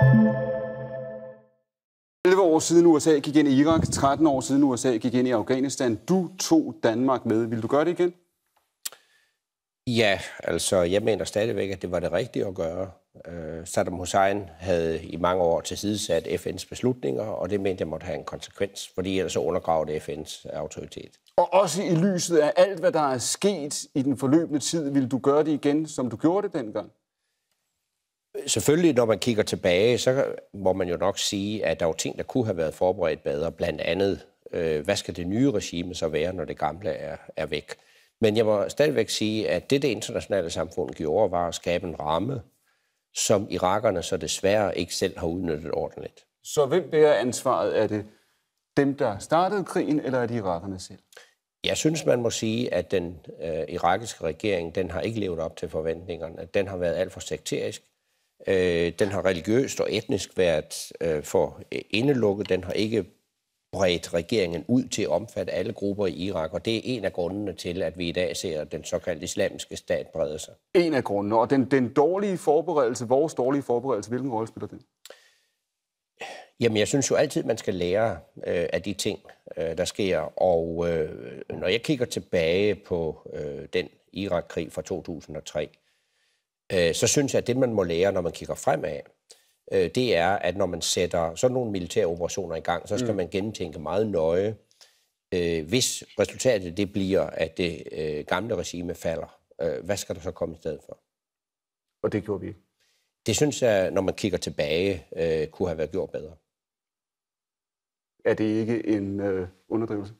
11 år siden USA gik ind i Irak, 13 år siden USA gik ind i Afghanistan. Du tog Danmark med. Vil du gøre det igen? Ja, altså jeg mener stadigvæk, at det var det rigtige at gøre. Øh, Saddam Hussein havde i mange år tilsidesat FN's beslutninger, og det mente jeg måtte have en konsekvens, fordi ellers så undergravede det FN's autoritet. Og også i lyset af alt, hvad der er sket i den forløbende tid, ville du gøre det igen, som du gjorde det dengang? Selvfølgelig, når man kigger tilbage, så må man jo nok sige, at der var ting, der kunne have været forberedt bedre. Blandt andet, øh, hvad skal det nye regime så være, når det gamle er, er væk? Men jeg må stadigvæk sige, at det, det internationale samfund gjorde, var at skabe en ramme, som irakerne så desværre ikke selv har udnyttet ordentligt. Så hvem bærer ansvaret? Er det dem, der startede krigen, eller er det irakerne selv? Jeg synes, man må sige, at den øh, irakiske regering, den har ikke levet op til forventningerne. Den har været alt for sekterisk. Øh, den har religiøst og etnisk været øh, for øh, indelukket. Den har ikke bredt regeringen ud til at omfatte alle grupper i Irak, og det er en af grundene til, at vi i dag ser den såkaldte islamiske stat brede sig. En af grundene, og den, den dårlige forberedelse, vores dårlige forberedelse, hvilken rolle spiller den? Jamen, jeg synes jo altid, man skal lære øh, af de ting, øh, der sker, og øh, når jeg kigger tilbage på øh, den Irak-krig fra 2003, øh, så synes jeg, at det, man må lære, når man kigger fremad, øh, det er, at når man sætter sådan nogle militære operationer i gang, så skal mm. man gennemtænke meget nøje, øh, hvis resultatet det bliver, at det øh, gamle regime falder, hvad skal der så komme i stedet for? Og det gjorde vi ikke. Det synes jeg, når man kigger tilbage, kunne have været gjort bedre. Er det ikke en underdrivelse?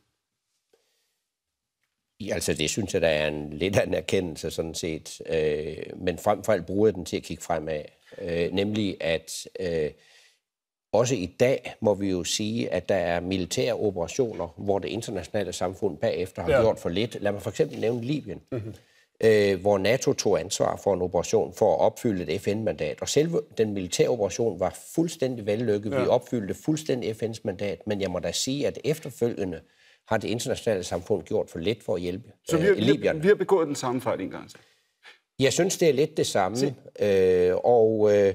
Altså, det synes jeg, der er en, lidt anden erkendelse, sådan set. Øh, men frem for alt bruger jeg den til at kigge fremad. Øh, nemlig, at øh, også i dag må vi jo sige, at der er militære operationer, hvor det internationale samfund bagefter har ja. gjort for lidt. Lad mig for eksempel nævne Libyen. Mm-hmm øh, hvor NATO tog ansvar for en operation for at opfylde et FN-mandat. Og selve den militære operation var fuldstændig vellykket. Ja. Vi opfyldte fuldstændig FN's mandat, men jeg må da sige, at efterfølgende har det internationale samfund gjort for let for at hjælpe Så vi øh, har, øh, Vi har, vi har begået den samme fejl en gang. Jeg synes, det er lidt det samme. Øh, og øh,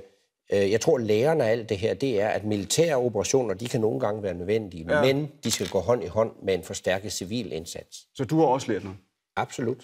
øh, jeg tror, læren af alt det her, det er, at militære operationer, de kan nogle gange være nødvendige, ja. men de skal gå hånd i hånd med en forstærket civil indsats. Så du har også lært noget? Absolut.